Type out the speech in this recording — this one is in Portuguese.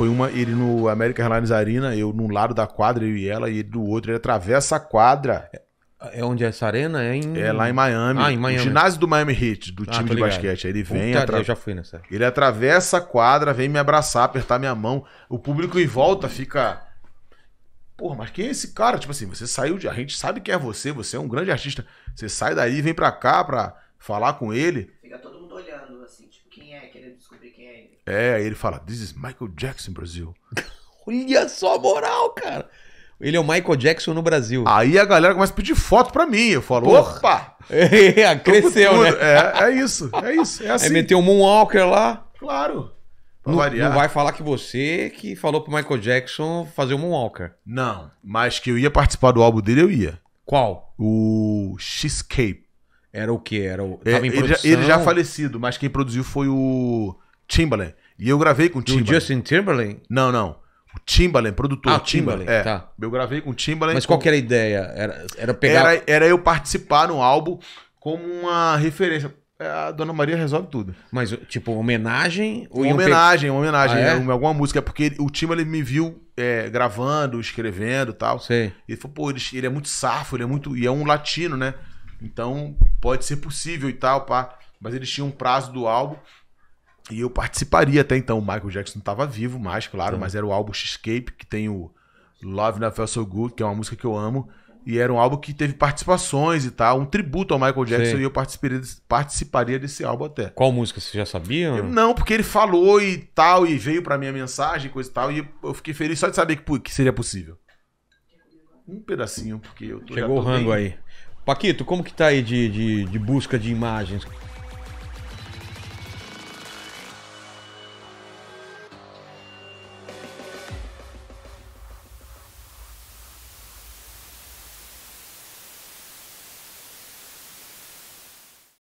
foi uma, ele no American Airlines Arena, eu num lado da quadra, eu e ela, e ele do outro, ele atravessa a quadra. É, é onde é essa arena? É, em... é lá em Miami. Ah, em Miami. ginásio do Miami Heat, do ah, time de basquete. Aí ele vem. atra... Eu já fui nessa. Ele atravessa a quadra, vem me abraçar, apertar minha mão. O público em volta fica. Porra, mas quem é esse cara? Tipo assim, você saiu de. A gente sabe quem é você, você é um grande artista. Você sai daí, vem pra cá pra falar com ele. Fica todo assim, tipo, quem é, querendo descobrir quem é ele. É, aí ele fala, this is Michael Jackson Brasil. Olha só a moral, cara. Ele é o Michael Jackson no Brasil. Aí a galera começa a pedir foto pra mim. Eu falo, Porra. opa! Ah, cresceu, né? É, é isso, é isso. É assim. Aí meteu um Moonwalker lá. Claro. Não, não, vai falar que você que falou pro Michael Jackson fazer o Moonwalker. Não, mas que eu ia participar do álbum dele, eu ia. Qual? O Xscape. Era o quê? Era o... É, ele, já, ele, já, falecido, mas quem produziu foi o Timbaland. E eu gravei com o Timbaland. O Justin Timberlake? Não, não. O Timbaland, produtor. Ah, Timbaland, Timbaland. É. tá. Eu gravei com o Timbaland. Mas qual com... que era a ideia? Era, era pegar... Era, era eu participar no álbum como uma referência. É, a Dona Maria resolve tudo. Mas, tipo, homenagem? Ou uma homenagem, pe... uma homenagem. Ah, é? Né? Alguma música. É porque o Timbaland me viu é, gravando, escrevendo e tal. Sei. E ele falou, pô, ele, ele é muito safo, ele é muito... E é um latino, né? Então, pode ser possível e tal, pá. Mas eles tinham um prazo do álbum. E eu participaria até então. O Michael Jackson não estava vivo mais, claro, Sim. mas era o álbum Escape, que tem o Love Never Felt So Good, que é uma música que eu amo. E era um álbum que teve participações e tal, um tributo ao Michael Jackson, Sim. e eu participaria, participaria desse álbum até. Qual música você já sabia? Eu, não, porque ele falou e tal, e veio pra minha mensagem, coisa e tal, e eu fiquei feliz só de saber que, que seria possível. Um pedacinho, porque eu tô. Chegou tô o rango bem... aí. Paquito, como que tá aí de, de, de busca de imagens?